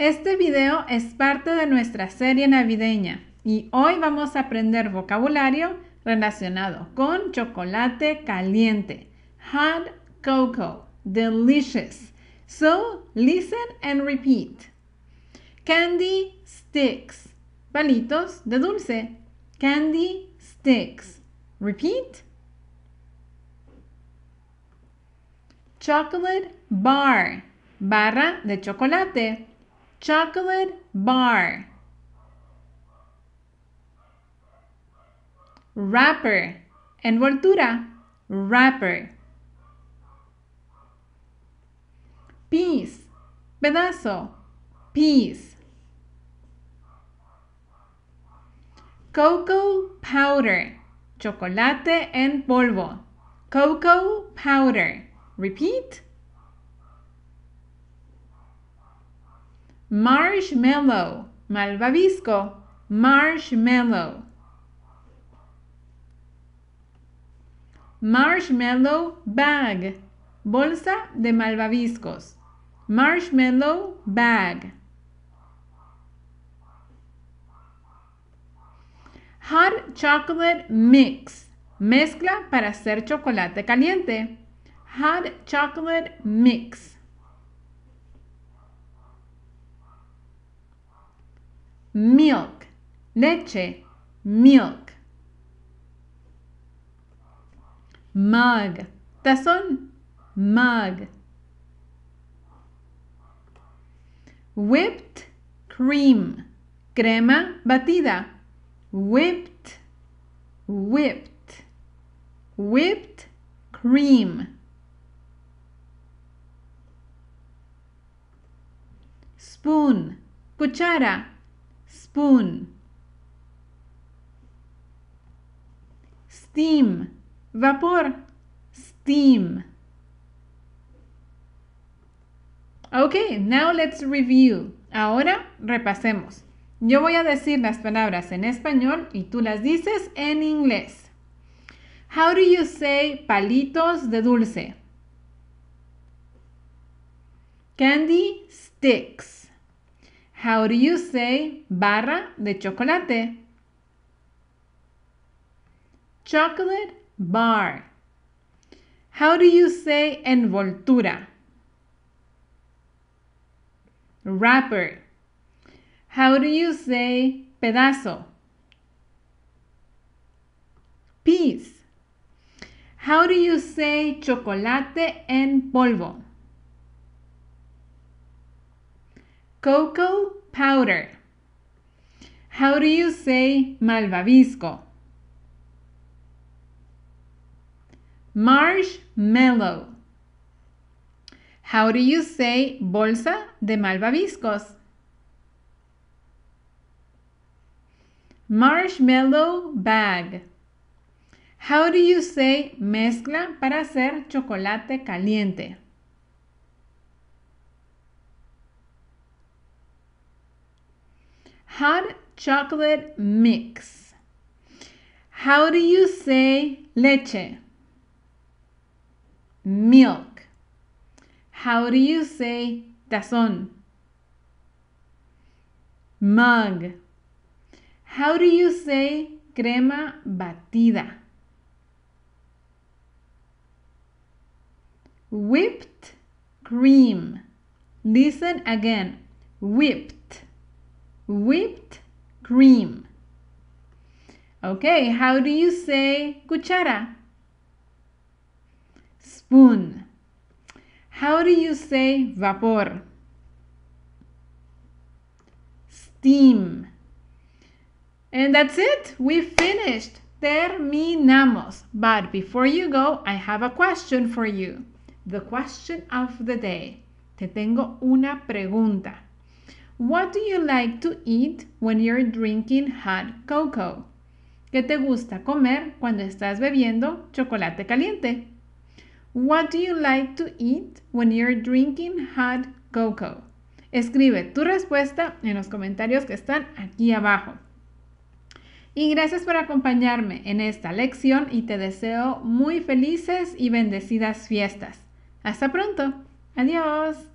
Este video es parte de nuestra serie navideña y hoy vamos a aprender vocabulario relacionado con chocolate caliente, hot cocoa, delicious. So, listen and repeat. Candy sticks, palitos de dulce. Candy sticks. Repeat. Chocolate bar, barra de chocolate. chocolate bar wrapper envoltura wrapper piece pedazo piece cocoa powder chocolate en polvo cocoa powder repeat marshmallow, malvavisco, marshmallow. Marshmallow bag, bolsa de malvaviscos. Marshmallow bag. Hot chocolate mix, mezcla para hacer chocolate caliente. Hot chocolate mix. milk, leche, milk. Mug, tazón, mug. Whipped cream, crema batida. Whipped, whipped, whipped cream. Spoon, cuchara spoon steam vapor steam ok now let's review ahora repasemos yo voy a decir las palabras en español y tú las dices en inglés how do you say palitos de dulce candy sticks How do you say barra de chocolate? Chocolate bar. How do you say envoltura? Wrapper. How do you say pedazo? Piece. How do you say chocolate en polvo? Cocoa powder. How do you say malvavisco? Marshmallow. How do you say bolsa de malvaviscos? Marshmallow bag. How do you say mezcla para hacer chocolate caliente? hot chocolate mix. How do you say leche? Milk. How do you say tazón? Mug. How do you say crema batida? Whipped cream. Listen again. Whipped whipped cream. Okay, how do you say cuchara? Spoon. How do you say vapor? Steam. And that's it. We finished. Terminamos. But before you go, I have a question for you. The question of the day. Te tengo una pregunta. What do you like to eat when you're drinking hot cocoa? ¿Qué te gusta comer cuando estás bebiendo chocolate caliente? What do you like to eat when you're drinking hot cocoa? Escribe tu respuesta en los comentarios que están aquí abajo. Y gracias por acompañarme en esta lección y te deseo muy felices y bendecidas fiestas. Hasta pronto. Adiós.